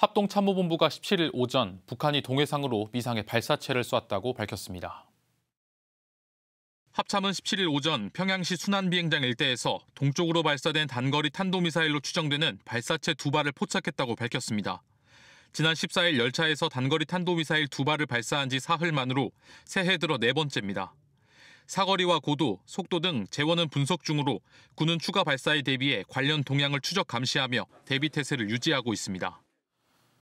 합동참모본부가 17일 오전 북한이 동해상으로 미상의 발사체를 쐈다고 밝혔습니다. 합참은 17일 오전 평양시 순안비행장 일대에서 동쪽으로 발사된 단거리 탄도미사일로 추정되는 발사체 두 발을 포착했다고 밝혔습니다. 지난 14일 열차에서 단거리 탄도미사일 두 발을 발사한 지 사흘 만으로 새해 들어 네 번째입니다. 사거리와 고도, 속도 등 재원은 분석 중으로 군은 추가 발사에 대비해 관련 동향을 추적 감시하며 대비 태세를 유지하고 있습니다.